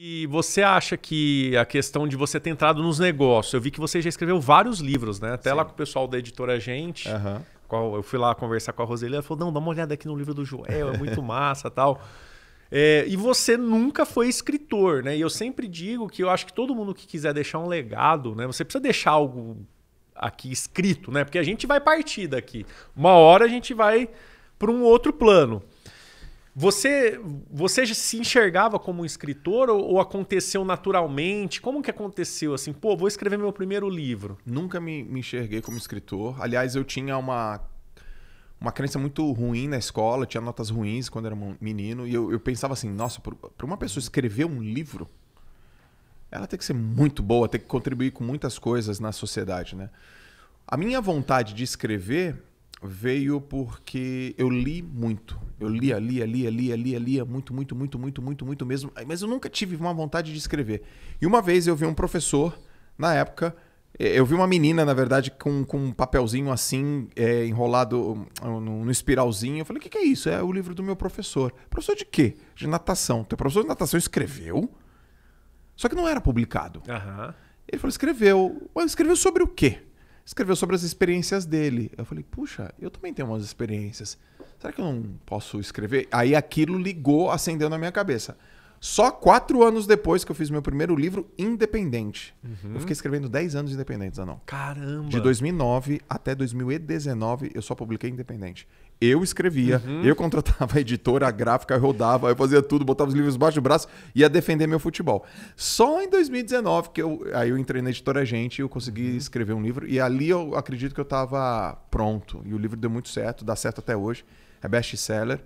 E você acha que a questão de você ter entrado nos negócios, eu vi que você já escreveu vários livros, né? Até Sim. lá com o pessoal da editora Gente. Uhum. eu fui lá conversar com a Roseli, ela falou: não, dá uma olhada aqui no livro do Joel, é muito massa tal. É, e você nunca foi escritor, né? E eu sempre digo que eu acho que todo mundo que quiser deixar um legado, né? Você precisa deixar algo aqui escrito, né? Porque a gente vai partir daqui. Uma hora a gente vai para um outro plano. Você, você se enxergava como um escritor ou, ou, aconteceu naturalmente? Como que aconteceu assim? Pô, vou escrever meu primeiro livro. Nunca me, me enxerguei como escritor. Aliás, eu tinha uma uma crença muito ruim na escola, tinha notas ruins quando era menino, e eu, eu pensava assim, nossa, para uma pessoa escrever um livro, ela tem que ser muito boa, tem que contribuir com muitas coisas na sociedade, né? A minha vontade de escrever veio porque eu li muito. Eu lia, lia, lia, lia, lia, lia muito, muito, muito, muito, muito, muito mesmo. Mas eu nunca tive uma vontade de escrever. E uma vez eu vi um professor, na época, eu vi uma menina, na verdade, com, com um papelzinho assim, é, enrolado no, no, espiralzinho. Eu falei, o que, que é isso? É o livro do meu professor. Professor de quê? De natação. Teu professor de natação escreveu, só que não era publicado. Uhum. Ele falou, escreveu. Mas escreveu sobre o quê? escreveu sobre as experiências dele. Eu falei, puxa, eu também tenho umas experiências. Será que eu não posso escrever? Aí aquilo ligou, acendeu na minha cabeça. Só quatro anos depois que eu fiz meu primeiro livro independente. Uhum. Eu fiquei escrevendo 10 anos independentes, não. Caramba! De 2009 até 2019 eu só publiquei independente. Eu escrevia, uhum. eu contratava a editora, a gráfica, eu rodava, eu fazia tudo, botava os livros baixo do braço e ia defender meu futebol. Só em 2019 que eu aí eu entrei na editora Gente e eu consegui uhum. escrever um livro e ali eu acredito que eu estava pronto e o livro deu muito certo, dá certo até hoje. É best seller.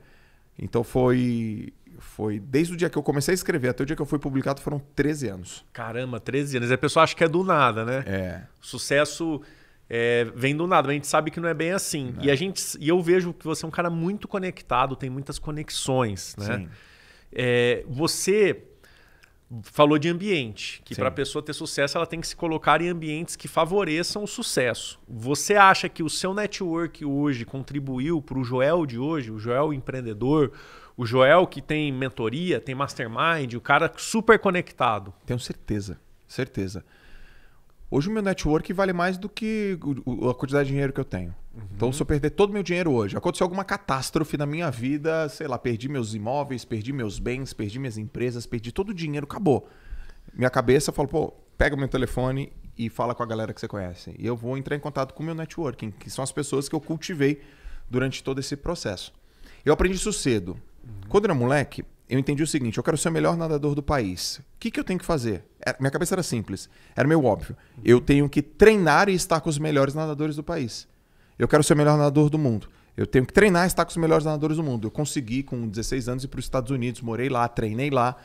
Então foi foi desde o dia que eu comecei a escrever até o dia que eu fui publicado foram 13 anos. Caramba, 13 anos. A pessoa acha que é do nada, né? É. Sucesso é, vem do nada, mas a gente sabe que não é bem assim. É. E a gente e eu vejo que você é um cara muito conectado, tem muitas conexões, né? Sim. É, você falou de ambiente, que para a pessoa ter sucesso ela tem que se colocar em ambientes que favoreçam o sucesso. Você acha que o seu network hoje contribuiu para o Joel de hoje, o Joel empreendedor, o Joel, que tem mentoria, tem mastermind, o cara super conectado. Tenho certeza, certeza. Hoje o meu network vale mais do que a quantidade de dinheiro que eu tenho. Uhum. Então, se eu perder todo o meu dinheiro hoje, aconteceu alguma catástrofe na minha vida, sei lá, perdi meus imóveis, perdi meus bens, perdi minhas empresas, perdi todo o dinheiro, acabou. Minha cabeça falou, pô, pega o meu telefone e fala com a galera que você conhece. E eu vou entrar em contato com o meu networking, que são as pessoas que eu cultivei durante todo esse processo. Eu aprendi isso cedo. Uhum. Quando era moleque, eu entendi o seguinte: eu quero ser o melhor nadador do país. O que, que eu tenho que fazer? Era, minha cabeça era simples, era meio óbvio. Uhum. Eu tenho que treinar e estar com os melhores nadadores do país. Eu quero ser o melhor nadador do mundo. Eu tenho que treinar e estar com os melhores nadadores do mundo. Eu consegui, com 16 anos, ir para os Estados Unidos, morei lá, treinei lá.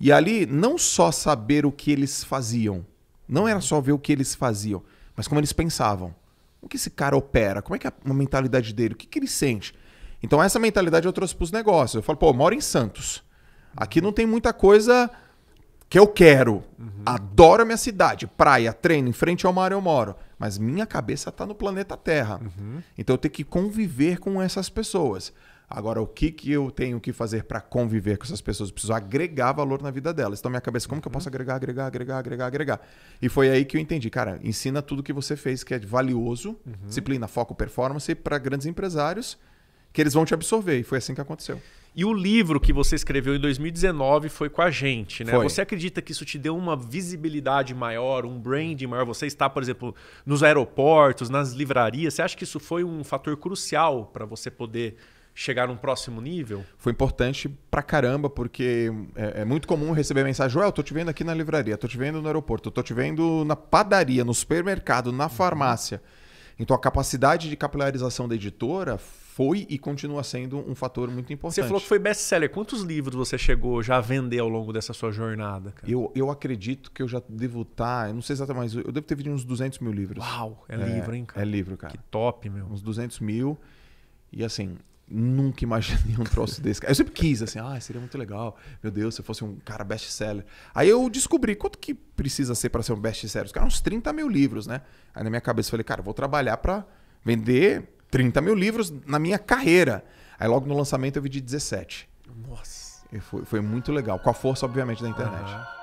E ali, não só saber o que eles faziam, não era só ver o que eles faziam, mas como eles pensavam. O que esse cara opera? Como é que é a mentalidade dele? O que, que ele sente? Então essa mentalidade eu trouxe para os negócios. Eu falo, pô, eu moro em Santos. Aqui não tem muita coisa que eu quero. Uhum. Adoro a minha cidade, praia, treino, em frente ao mar eu moro. Mas minha cabeça está no planeta Terra. Uhum. Então eu tenho que conviver com essas pessoas. Agora, o que, que eu tenho que fazer para conviver com essas pessoas? Eu preciso agregar valor na vida delas. Então, minha cabeça, como uhum. que eu uhum. posso agregar, agregar, agregar, agregar, agregar? E foi aí que eu entendi. Cara, ensina tudo que você fez que é valioso, uhum. disciplina, foco, performance para grandes empresários que eles vão te absorver. E foi assim que aconteceu. E o livro que você escreveu em 2019 foi com a gente, né? Foi. Você acredita que isso te deu uma visibilidade maior, um branding maior? Você está, por exemplo, nos aeroportos, nas livrarias. Você acha que isso foi um fator crucial para você poder chegar num próximo nível? Foi importante pra caramba, porque é, é, muito comum receber mensagem: Joel, tô te vendo aqui na livraria, tô te vendo no aeroporto, tô te vendo na padaria, no supermercado, na farmácia. Uhum. Então a capacidade de capilarização da editora foi e continua sendo um fator muito importante. Você falou que foi best-seller. Quantos livros você chegou já a vender ao longo dessa sua jornada? Cara? Eu, eu acredito que eu já devo estar, tá, eu não sei exatamente, mas eu devo ter vendido uns 200 mil livros. Uau, é, é livro, hein, cara? É livro, cara. Que top, meu. Uns 200 mil. E assim, nunca imaginei um troço desse. Eu sempre quis, assim, ah, seria muito legal. Meu Deus, se eu fosse um cara best-seller. Aí eu descobri quanto que precisa ser para ser um best-seller. Os caras, uns 30 mil livros, né? Aí na minha cabeça eu falei, cara, eu vou trabalhar para vender 30 mil livros na minha carreira. Aí logo no lançamento eu de 17. Nossa. E foi, foi muito legal, com a força, obviamente, da internet. Uhum.